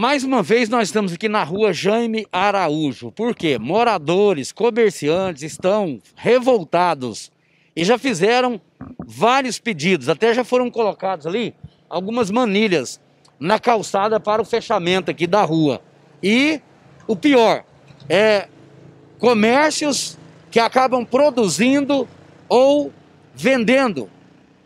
Mais uma vez nós estamos aqui na rua Jaime Araújo, porque moradores, comerciantes estão revoltados e já fizeram vários pedidos, até já foram colocados ali algumas manilhas na calçada para o fechamento aqui da rua. E o pior é comércios que acabam produzindo ou vendendo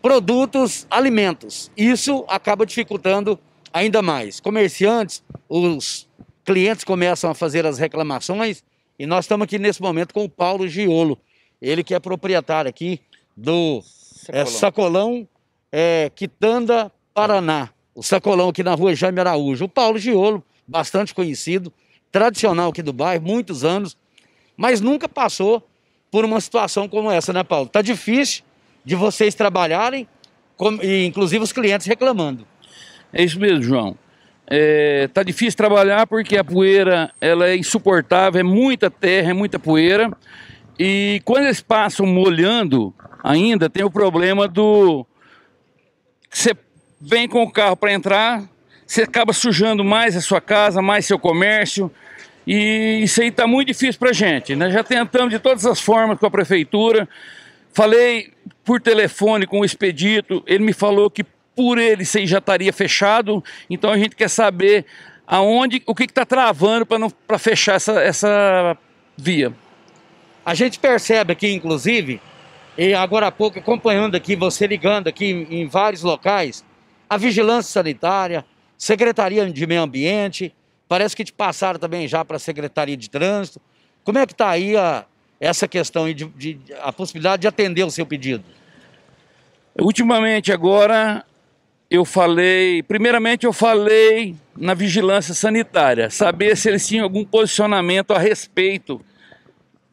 produtos, alimentos. Isso acaba dificultando ainda mais. Comerciantes, os clientes começam a fazer as reclamações e nós estamos aqui nesse momento com o Paulo Giolo, ele que é proprietário aqui do é, Sacolão, é, sacolão é, Quitanda Paraná. O sacolão aqui na rua Jaime Araújo. O Paulo Giolo, bastante conhecido, tradicional aqui do bairro, muitos anos, mas nunca passou por uma situação como essa, né, Paulo? Tá difícil de vocês trabalharem, com, e inclusive os clientes reclamando. É isso mesmo, João. É, tá difícil trabalhar porque a poeira ela é insuportável, é muita terra, é muita poeira. E quando eles passam molhando, ainda tem o problema do você vem com o carro para entrar, você acaba sujando mais a sua casa, mais seu comércio. E isso aí está muito difícil para a gente. Nós né? já tentamos de todas as formas com a prefeitura. Falei por telefone com o expedito, ele me falou que por ele você já estaria fechado. Então a gente quer saber aonde, o que está travando para não para fechar essa, essa via. A gente percebe aqui, inclusive, e agora há pouco acompanhando aqui, você ligando aqui em vários locais, a vigilância sanitária, secretaria de meio ambiente, parece que te passaram também já para a secretaria de trânsito. Como é que está aí a, essa questão de, de, a possibilidade de atender o seu pedido? Ultimamente agora eu falei, primeiramente eu falei na vigilância sanitária, saber se eles tinham algum posicionamento a respeito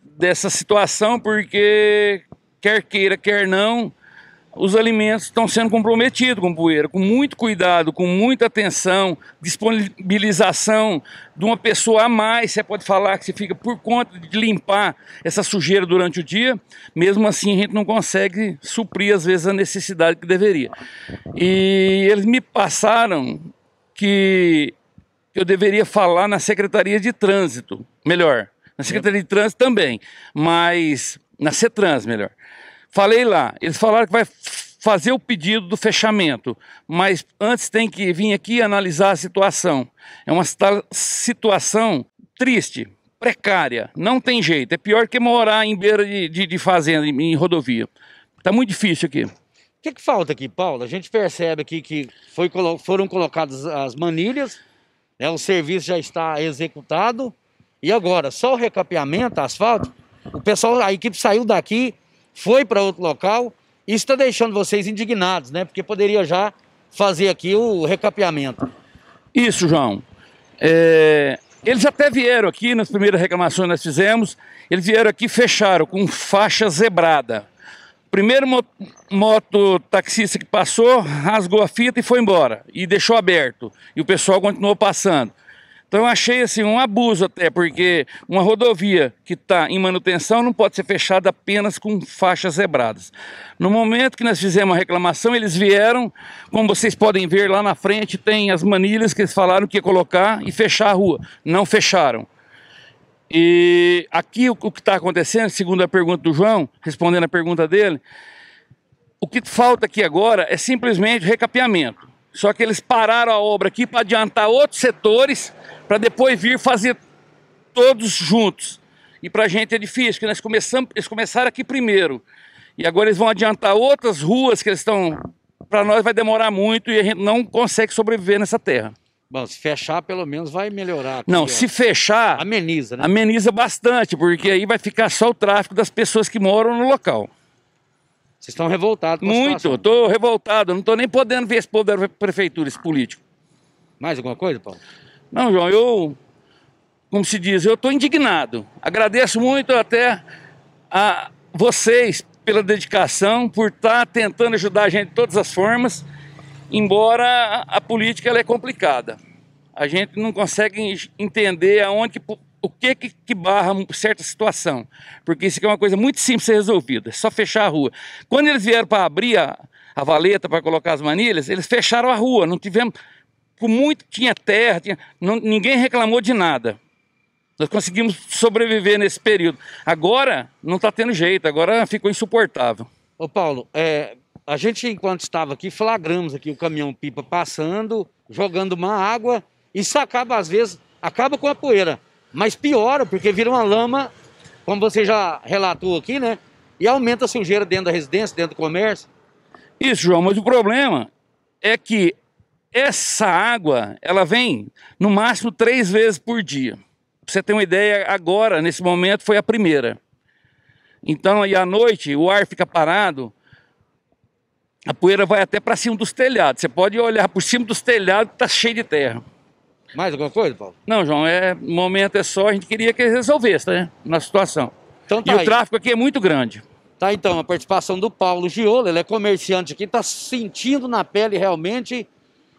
dessa situação, porque quer queira, quer não, os alimentos estão sendo comprometidos com poeira. Com muito cuidado, com muita atenção, disponibilização de uma pessoa a mais, você pode falar que você fica por conta de limpar essa sujeira durante o dia, mesmo assim a gente não consegue suprir às vezes a necessidade que deveria. E eles me passaram que eu deveria falar na Secretaria de Trânsito, melhor, na Secretaria de Trânsito também, mas na CETRANS, melhor. Falei lá, eles falaram que vai fazer o pedido do fechamento, mas antes tem que vir aqui analisar a situação. É uma situação triste, precária, não tem jeito. É pior que morar em beira de, de, de fazenda, em, em rodovia. Está muito difícil aqui. O que, que, falta aqui, Paulo? A gente percebe aqui que foi, foram colocadas as manilhas, né, o serviço já está executado, e agora, só o recapeamento, asfalto, o pessoal, a equipe saiu daqui, foi para outro local. Isso está deixando vocês indignados, né? Porque poderia já fazer aqui o recapeamento. Isso, João. É... Eles até vieram aqui, nas primeiras reclamações que nós fizemos, eles vieram aqui e fecharam com faixa zebrada. Primeiro moto taxista que passou, rasgou a fita e foi embora. E deixou aberto. E o pessoal continuou passando. Então eu achei assim um abuso até, porque uma rodovia que está em manutenção não pode ser fechada apenas com faixas zebradas. No momento que nós fizemos a reclamação, eles vieram, como vocês podem ver lá na frente, tem as manilhas que eles falaram que ia colocar e fechar a rua. Não fecharam. E aqui o que está acontecendo, segundo a pergunta do João, respondendo a pergunta dele, o que falta aqui agora é simplesmente recapeamento. Só que eles pararam a obra aqui para adiantar outros setores, para depois vir fazer todos juntos. E para a gente é difícil, porque nós começamos, eles começaram aqui primeiro. E agora eles vão adiantar outras ruas que eles estão. Para nós vai demorar muito e a gente não consegue sobreviver nessa terra. Bom, se fechar, pelo menos vai melhorar. Não, se fechar. Ameniza, né? Ameniza bastante, porque aí vai ficar só o tráfego das pessoas que moram no local. Vocês estão revoltados com Muito, estou revoltado. Não estou nem podendo ver esse povo da prefeitura, esse político. Mais alguma coisa, Paulo? Não, João, eu, como se diz, eu estou indignado. Agradeço muito até a vocês pela dedicação, por estar tá tentando ajudar a gente de todas as formas, embora a política ela é complicada. A gente não consegue entender aonde que o que, que, que barra certa situação. Porque isso aqui é uma coisa muito simples de ser resolvida, é só fechar a rua. Quando eles vieram para abrir a, a valeta para colocar as manilhas, eles fecharam a rua, não tivemos. Com muito, tinha terra, tinha, não, ninguém reclamou de nada. Nós conseguimos sobreviver nesse período. Agora não está tendo jeito, agora ficou insuportável. Ô Paulo, é, a gente enquanto estava aqui, flagramos aqui o caminhão pipa passando, jogando uma água, isso acaba às vezes, acaba com a poeira. Mas piora, porque vira uma lama, como você já relatou aqui, né? E aumenta a sujeira dentro da residência, dentro do comércio. Isso, João, mas o problema é que essa água, ela vem no máximo três vezes por dia. Pra você ter uma ideia, agora, nesse momento, foi a primeira. Então, aí à noite, o ar fica parado, a poeira vai até para cima dos telhados. Você pode olhar por cima dos telhados, está cheio de terra. Mais alguma coisa, Paulo? Não, João, é momento é só, a gente queria que resolvesse, né? Na situação. Então tá e aí. o tráfego aqui é muito grande. Tá, então, a participação do Paulo Giolo, ele é comerciante aqui, está sentindo na pele realmente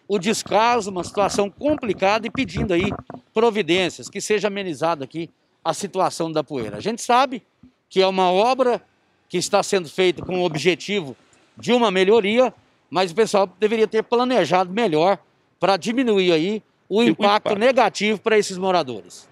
o descaso, uma situação complicada e pedindo aí providências, que seja amenizada aqui a situação da poeira. A gente sabe que é uma obra que está sendo feita com o objetivo de uma melhoria, mas o pessoal deveria ter planejado melhor para diminuir aí o impacto, impacto. negativo para esses moradores.